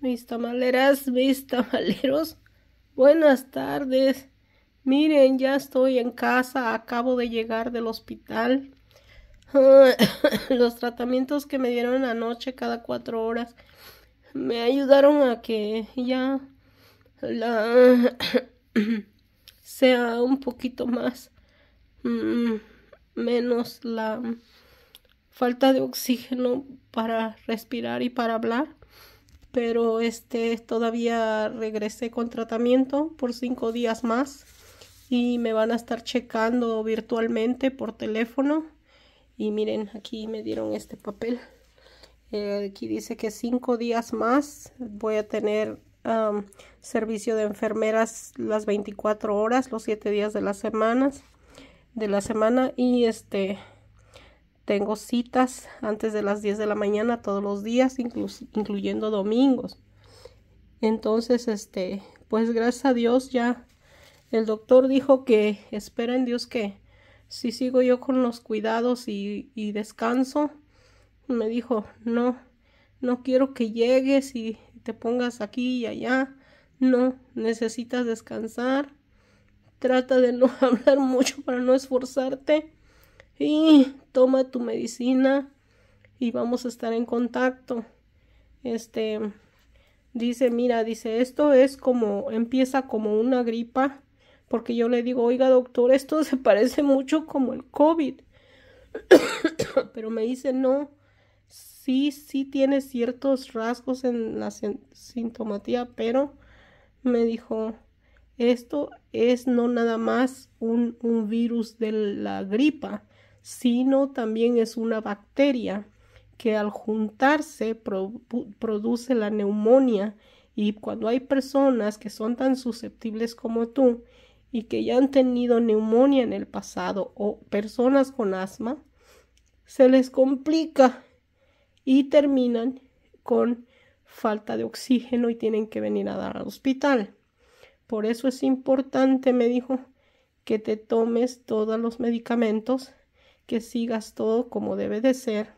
Mis tamaleras, mis tamaleros, buenas tardes. Miren, ya estoy en casa, acabo de llegar del hospital. Los tratamientos que me dieron anoche cada cuatro horas me ayudaron a que ya la sea un poquito más mm, menos la falta de oxígeno para respirar y para hablar pero este todavía regresé con tratamiento por cinco días más y me van a estar checando virtualmente por teléfono y miren aquí me dieron este papel eh, aquí dice que cinco días más voy a tener servicio de enfermeras las 24 horas los siete días de las semanas de la semana y este tengo citas antes de las 10 de la mañana todos los días, incluyendo domingos. Entonces, este, pues gracias a Dios ya el doctor dijo que espera en Dios que si sigo yo con los cuidados y, y descanso, me dijo, no, no quiero que llegues y te pongas aquí y allá. No, necesitas descansar. Trata de no hablar mucho para no esforzarte y toma tu medicina y vamos a estar en contacto. Este dice, mira, dice, esto es como, empieza como una gripa, porque yo le digo, oiga doctor, esto se parece mucho como el COVID. Pero me dice, no, sí, sí tiene ciertos rasgos en la sintomatía, pero me dijo, esto es no nada más un, un virus de la gripa, sino también es una bacteria que al juntarse produce la neumonía y cuando hay personas que son tan susceptibles como tú y que ya han tenido neumonía en el pasado o personas con asma, se les complica y terminan con falta de oxígeno y tienen que venir a dar al hospital. Por eso es importante, me dijo, que te tomes todos los medicamentos que sigas todo como debe de ser.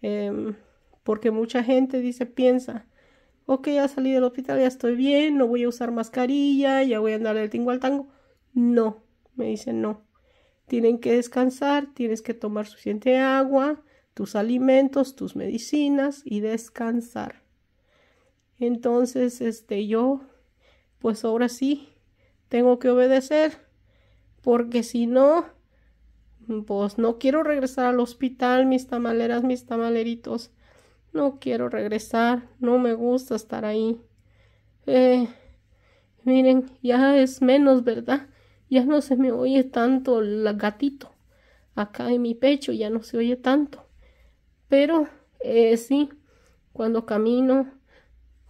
Em, porque mucha gente dice, piensa, ok, ya salí del hospital, ya estoy bien, no voy a usar mascarilla, ya voy a andar del tingo al tango. No, me dicen no. Tienen que descansar, tienes que tomar suficiente agua, tus alimentos, tus medicinas y descansar. Entonces, este, yo, pues ahora sí, tengo que obedecer, porque si no, pues no quiero regresar al hospital, mis tamaleras, mis tamaleritos. No quiero regresar, no me gusta estar ahí. Eh, miren, ya es menos, ¿verdad? Ya no se me oye tanto el gatito. Acá en mi pecho ya no se oye tanto. Pero, eh, sí, cuando camino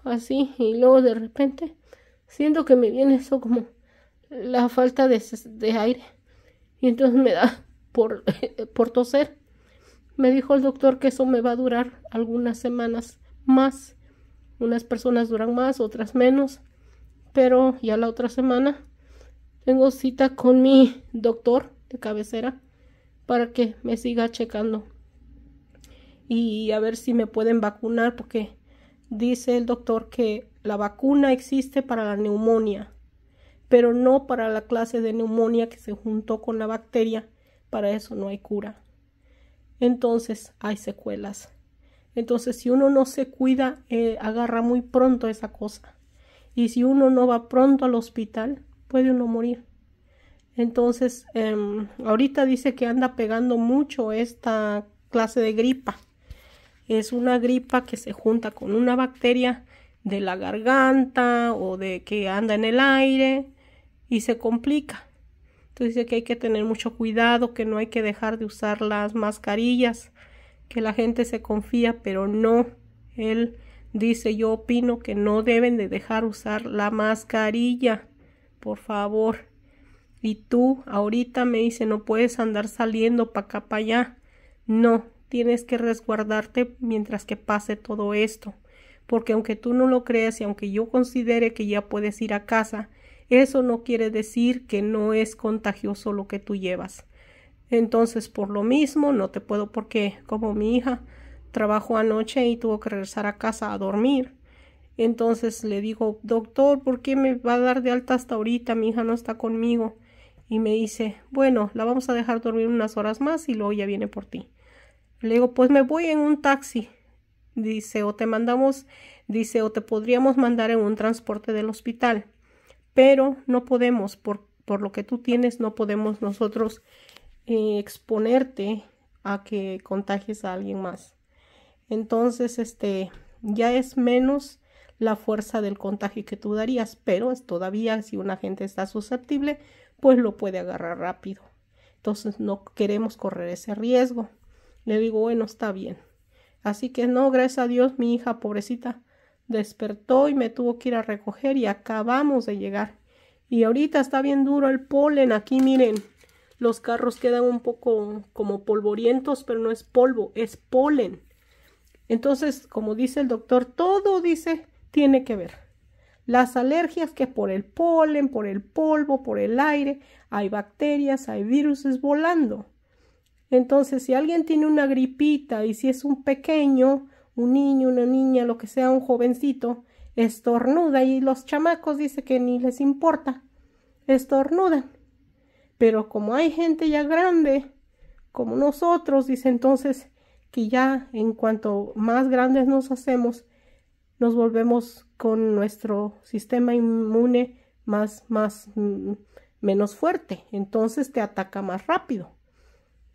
así y luego de repente siento que me viene eso como la falta de aire. Y entonces me da por, por toser. Me dijo el doctor que eso me va a durar algunas semanas más. Unas personas duran más, otras menos. Pero ya la otra semana tengo cita con mi doctor de cabecera para que me siga checando y a ver si me pueden vacunar porque dice el doctor que la vacuna existe para la neumonía, pero no para la clase de neumonía que se juntó con la bacteria para eso no hay cura. Entonces hay secuelas. Entonces si uno no se cuida, eh, agarra muy pronto esa cosa. Y si uno no va pronto al hospital, puede uno morir. Entonces, em, ahorita dice que anda pegando mucho esta clase de gripa. Es una gripa que se junta con una bacteria de la garganta o de que anda en el aire y se complica. Tú dice que hay que tener mucho cuidado, que no hay que dejar de usar las mascarillas, que la gente se confía, pero no. Él dice, yo opino que no deben de dejar usar la mascarilla, por favor. Y tú ahorita me dice, no puedes andar saliendo para acá, para allá. No, tienes que resguardarte mientras que pase todo esto. Porque aunque tú no lo creas y aunque yo considere que ya puedes ir a casa, eso no quiere decir que no es contagioso lo que tú llevas. Entonces, por lo mismo, no te puedo porque, como mi hija trabajó anoche y tuvo que regresar a casa a dormir. Entonces le digo, doctor, ¿por qué me va a dar de alta hasta ahorita? Mi hija no está conmigo. Y me dice, bueno, la vamos a dejar dormir unas horas más y luego ya viene por ti. Le digo, pues me voy en un taxi. Dice, o te mandamos, dice, o te podríamos mandar en un transporte del hospital pero no podemos, por, lo que tú tienes, no podemos nosotros eh, exponerte a que contagies a alguien más. Entonces, este, ya es menos la fuerza del contagio que tú darías, pero es todavía si una gente está susceptible, pues lo puede agarrar rápido. Entonces no queremos correr ese riesgo. Le digo, bueno, está bien. Así que no, gracias a Dios, mi hija pobrecita despertó y me tuvo que ir a recoger y acabamos de llegar. Y ahorita está bien duro el polen aquí, miren. Los carros quedan un poco como polvorientos, pero no es polvo, es polen. Entonces, como dice el doctor, todo dice, tiene que ver. Las alergias que por el polen, por el polvo, por el aire, hay bacterias, hay virus volando. Entonces, si alguien tiene una gripita y si es un pequeño, un niño, una niña, lo que sea, un jovencito, estornuda y los chamacos dice que ni les importa, estornudan. Pero como hay gente ya grande, como nosotros, dice entonces que ya en cuanto más grandes nos hacemos, nos volvemos con nuestro sistema inmune más, más, mm, menos fuerte. Entonces te ataca más rápido.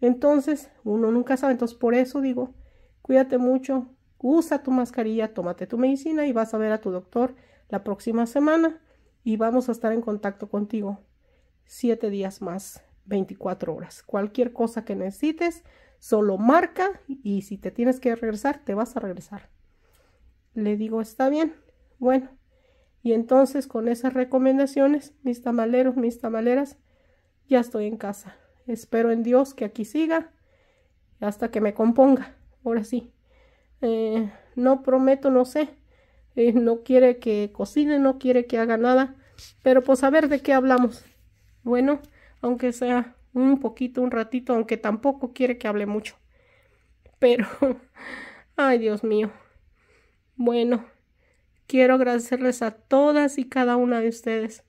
Entonces, uno nunca sabe. Entonces, por eso digo, cuídate mucho, usa tu mascarilla, tómate tu medicina y vas a ver a tu doctor la próxima semana y vamos a estar en contacto contigo siete días más, 24 horas. Cualquier cosa que necesites, solo marca y si te tienes que regresar, te vas a regresar. Le digo, está bien, bueno. Y entonces con esas recomendaciones, mis tamaleros, mis tamaleras, ya estoy en casa. Espero en Dios que aquí siga hasta que me componga. Ahora sí. Eh, no prometo, no sé, eh, no quiere que cocine, no quiere que haga nada, pero pues a ver de qué hablamos. Bueno, aunque sea un poquito, un ratito, aunque tampoco quiere que hable mucho. Pero, ay Dios mío. Bueno, quiero agradecerles a todas y cada una de ustedes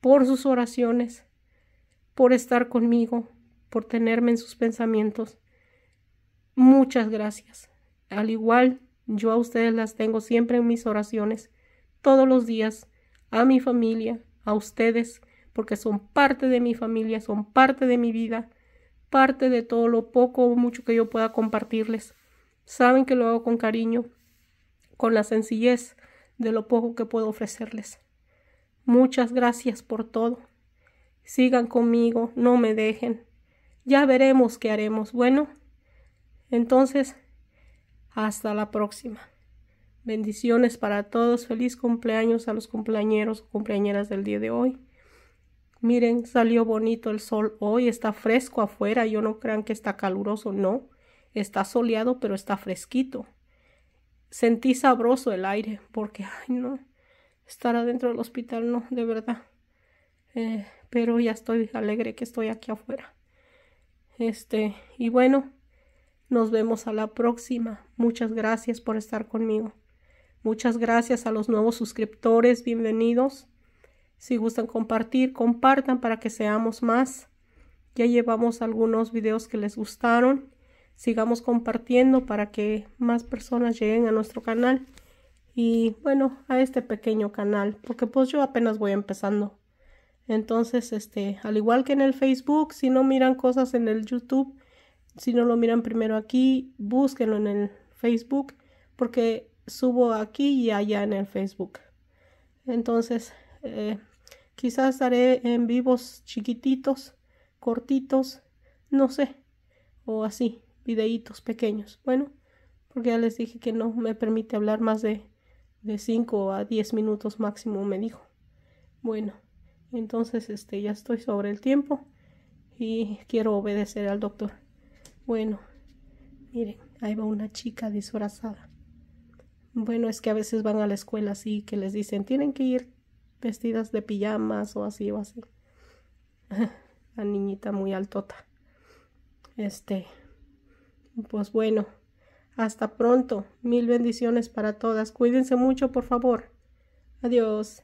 por sus oraciones, por estar conmigo, por tenerme en sus pensamientos. Muchas gracias. Al igual, yo a ustedes las tengo siempre en mis oraciones, todos los días, a mi familia, a ustedes, porque son parte de mi familia, son parte de mi vida, parte de todo lo poco o mucho que yo pueda compartirles. Saben que lo hago con cariño, con la sencillez de lo poco que puedo ofrecerles. Muchas gracias por todo. Sigan conmigo, no me dejen. Ya veremos qué haremos. Bueno, entonces hasta la próxima. Bendiciones para todos. Feliz cumpleaños a los cumpleañeros o cumpleañeras del día de hoy. Miren, salió bonito el sol hoy. Está fresco afuera. Yo no crean que está caluroso. No. Está soleado, pero está fresquito. Sentí sabroso el aire porque, ay, no. Estar adentro del hospital, no, de verdad. Eh, pero ya estoy alegre que estoy aquí afuera. Este, y bueno nos vemos a la próxima. Muchas gracias por estar conmigo. Muchas gracias a los nuevos suscriptores. Bienvenidos. Si gustan compartir, compartan para que seamos más. Ya llevamos algunos videos que les gustaron. Sigamos compartiendo para que más personas lleguen a nuestro canal. Y bueno, a este pequeño canal. Porque pues yo apenas voy empezando. Entonces, este, al igual que en el Facebook, si no miran cosas en el YouTube, si no lo miran primero aquí, búsquenlo en el Facebook porque subo aquí y allá en el Facebook. Entonces, eh, quizás haré en vivos chiquititos, cortitos, no sé, o así, videitos pequeños. Bueno, porque ya les dije que no me permite hablar más de, de 5 a 10 minutos máximo, me dijo. Bueno, entonces este, ya estoy sobre el tiempo y quiero obedecer al doctor. Bueno, miren, ahí va una chica disfrazada. Bueno, es que a veces van a la escuela así que les dicen, tienen que ir vestidas de pijamas o así o así. la niñita muy altota. Este, pues bueno, hasta pronto. Mil bendiciones para todas. Cuídense mucho, por favor. Adiós.